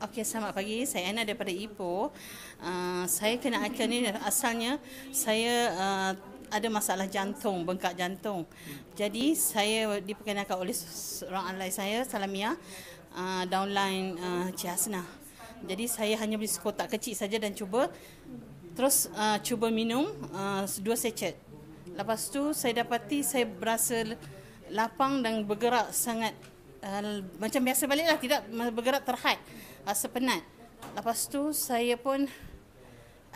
Okey, selamat pagi. Saya Anna daripada IPO. Uh, ah, saya kena akal ni asalnya saya uh, ada masalah jantung, bengkak jantung. Jadi saya diperkenalkan oleh seorang alai saya, Salamia, uh, ah, downline uh, Cik Hasna. Jadi saya hanya beli sekotak kecil saja dan cuba. Terus uh, cuba minum uh, dua sachet. Lepas tu saya dapati saya berasa lapang dan bergerak sangat macam biasa baliklah tidak bergerak terhad rasa ah, penat lepas tu saya pun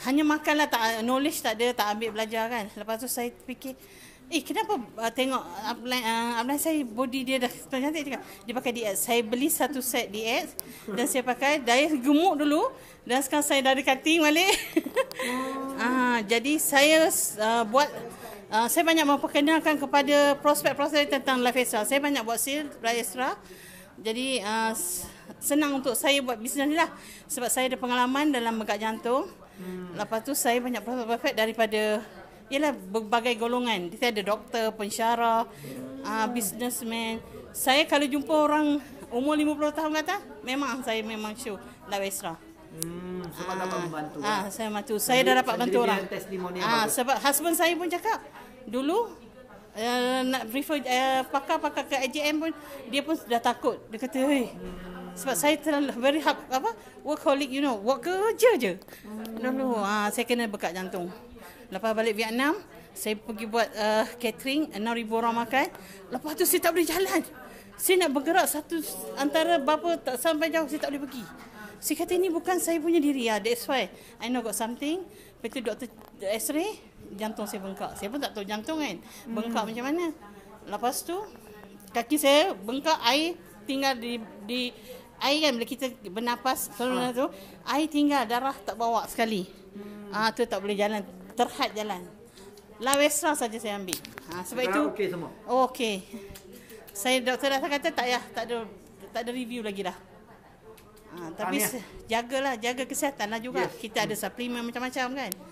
hanya makanlah tak, knowledge tak ada, tak ambil belajar kan. Lepas tu saya fikir, eh kenapa uh, tengok ah, upline, uh, upline saya, body dia dah cantik cakap. Dia pakai DX. Saya beli satu set diet dan saya pakai. Dah gemuk dulu dan sekarang saya dah ada cutting balik. uh, jadi saya uh, buat Ah, saya banyak memperkenalkan kepada prospek-prospek tentang Life Extra. Saya banyak buat sale Life Extra. Jadi uh, senang untuk saya buat bisnes ni lah. Sebab saya ada pengalaman dalam megak jantung. Hmm. Lepas tu saya banyak prospek-prospek daripada ialah berbagai golongan. Kita ada doktor, pensyarah, hmm. uh, businessman. Saya kalau jumpa orang umur 50 tahun kata, memang saya memang show Life Extra. Hmm sebab ah, dapat membantu. Ah, saya macam saya dah dapat bantu orang. ah, sebab husband saya pun cakap dulu uh, nak refer uh, pakar-pakar ke AJM pun dia pun sudah takut. Dia kata, "Hei, hmm. Sebab saya terlalu very hard apa workaholic you know work kerja je. Dulu hmm. ah saya kena bekat jantung. Lepas balik Vietnam, saya pergi buat uh, catering 6000 orang makan. Lepas tu saya tak boleh jalan. Saya nak bergerak satu antara bapa tak sampai jauh saya tak boleh pergi. Si kata ini bukan saya punya diri ya. That's why I know got something. Lepas tu doktor eh, X-ray, jantung saya bengkak. Saya pun tak tahu jantung kan. Bengkak hmm. macam mana. Lepas tu, kaki saya bengkak, air tinggal di... di air kan bila kita bernafas corona ah. lah tu, air tinggal, darah tak bawa sekali. Hmm. Ah tu tak boleh jalan, terhad jalan. Lawestra saja saya ambil. Ha, sebab itu okey semua. Oh, okey. Saya doktor dah kata tak ya, tak ada tak ada review lagi dah. Ah, tapi se- jagalah jaga kesihatanlah juga. Yes. Kita ada suplemen macam-macam kan.